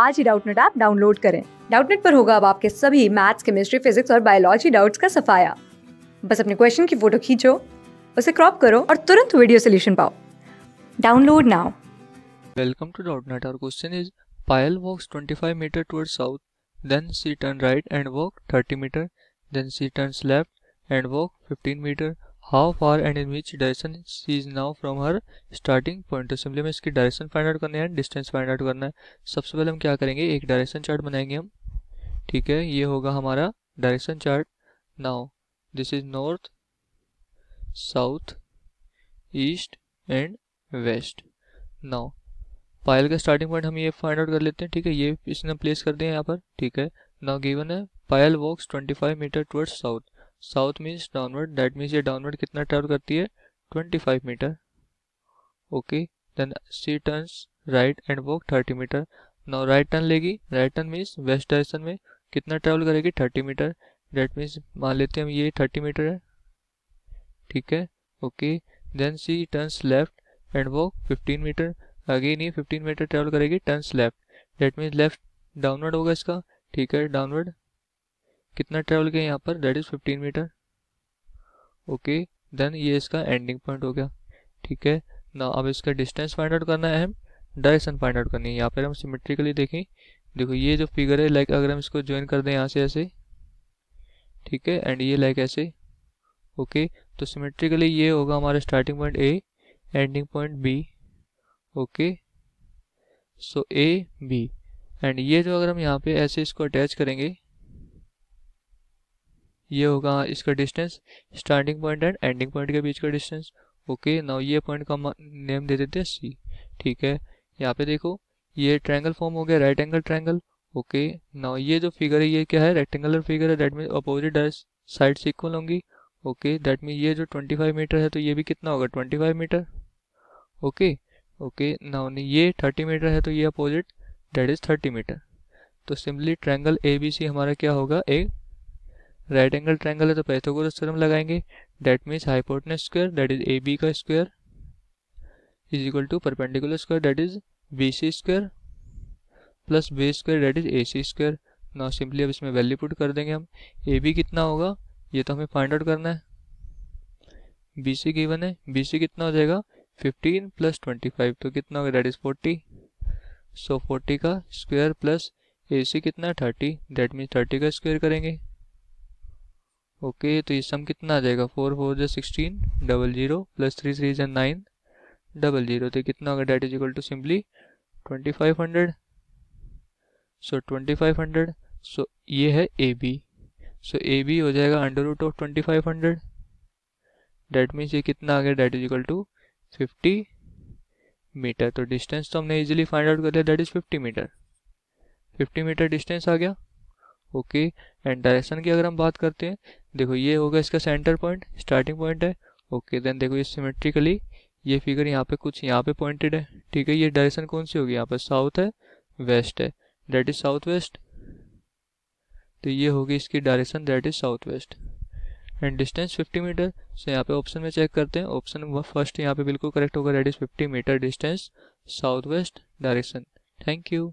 आज ही Doubtnut app download करें डाउटनेट पर होगा अब आपके सभी मैथ्स केमिस्ट्री फिजिक्स और बायोलॉजी डाउट्स का सफाया बस अपने क्वेश्चन की फोटो खींचो उसे क्रॉप करो और तुरंत वीडियो सोल्यूशन पाओ download now welcome to Doubtnut our question is Payal walks 25 meter towards south then she turn right and walk 30 meter then she turns left and walk 15 meter how far and in which direction she is now from her starting point तो सिंपली हमें इसकी direction find out करनी है distance find out करना है सबसे पहले हम क्या करेंगे एक डायरेक्शन चार्ट बनाएंगे हम ठीक है ये होगा हमारा direction chart now this is north south east and west now Payal का स्टार्टिंग पॉइंट हम ये फाइंड आउट कर लेते हैं ठीक है ये इसने प्लेस कर दिया यहाँ पर ठीक है नाउ गिवन है Payal walks 25 meter towards south south means downward that means ये डाउनवर्ड कितना ट्रैवल करती है 25 meter okay then she turns right and walk 30 meter now right turn लेगी right turn means west direction में कितना ट्रैवल करेगी 30 metre that means मान लेते हैं हम ये 30 मीटर है ठीक है okay then she turns left and walk 15 meter again ये 15 मीटर ट्रैवल करेगी turns left that means left downward होगा इसका ठीक है डाउनवर्ड कितना ट्रेवल किया यहाँ पर that is fifteen meter okay then ये इसका एंडिंग पॉइंट हो गया ठीक है ना अब इसका डिस्टेंस फाइंड आउट करना है हम डायरेक्शन फाइंड आउट करनी है यहाँ पर हम सिमेट्रिकली देखें देखो ये जो फिगर है लाइक अगर हम इसको ज्वाइन कर दें यहाँ से ऐसे ठीक है एंड ये लाइक ऐसे ओके तो सिमेट्रिकली ये होगा हमारा starting point A ending point B okay so A B and ये जो अगर हम यहाँ पे ऐसे इसको अटैच करेंगे ये होगा इसका distance starting point and ending point के बीच का डिस्टेंस ओके नाउ ये पॉइंट का नेम दे देते हैं सी ठीक है यहाँ पे देखो ये ट्रायंगल फॉर्म हो गया right angle triangle okay now ये जो फिगर है ये क्या है रेक्टेंगुलर फिगर है दैट मीन अपोजिट साइड से इक्वल होंगी ओके दैट मीन ये जो 25 मीटर है तो ये भी कितना होगा 25 मीटर ओके ओके नाउ ये 30 मीटर है तो ये अपोजिट दैट इज 30 मीटर तो simply triangle A B C हमारा क्या होगा एक राइट एंगल ट्रायंगल है तो पैथागोरस थ्योरम लगाएंगे that means hypotenuse square that is A B का square is equal to perpendicular square that is B C square plus B square that is A C square now simply अब इसमें value put कर देंगे हम A B कितना होगा ये तो हमें फाइंड आउट करना है बी सी गिवन है बी सी कितना हो जाएगा फिफ्टीन प्लस ट्वेंटी फाइव तो कितना होगा that is forty so forty का स्क्वायर प्लस ए सी कितना है थर्टी डेट मीन्स थर्टी का स्क्वायर करेंगे ओके तो ये सम कितना आ जाएगा फोर फोर जो sixteen double zero plus three three जो नाइन डबल जीरो तो कितना होगा that is equal to simply twenty five hundred so twenty five hundred so ये है A B so A B हो जाएगा under root of twenty five hundred that means ये कितना आ गया that is equal to fifty meter तो distance तो हमने इजिली फाइंड आउट कर दिया that is fifty meter fifty meter distance आ गया ओके एंड डायरेक्शन की अगर हम बात करते हैं देखो ये होगा इसका सेंटर पॉइंट स्टार्टिंग पॉइंट है ओके देन देखो ये सिमेट्रिकली ये फिगर यहाँ पे कुछ यहाँ पे पॉइंटेड है ठीक है ये डायरेक्शन कौन सी होगी यहाँ पे साउथ है वेस्ट है डेट इज साउथ वेस्ट तो ये होगी इसकी direction that is south west and distance 50 meter so यहाँ पे ऑप्शन में चेक करते हैं ऑप्शन फर्स्ट यहाँ पे बिल्कुल करेक्ट होगा that is 50 meter distance south west direction thank you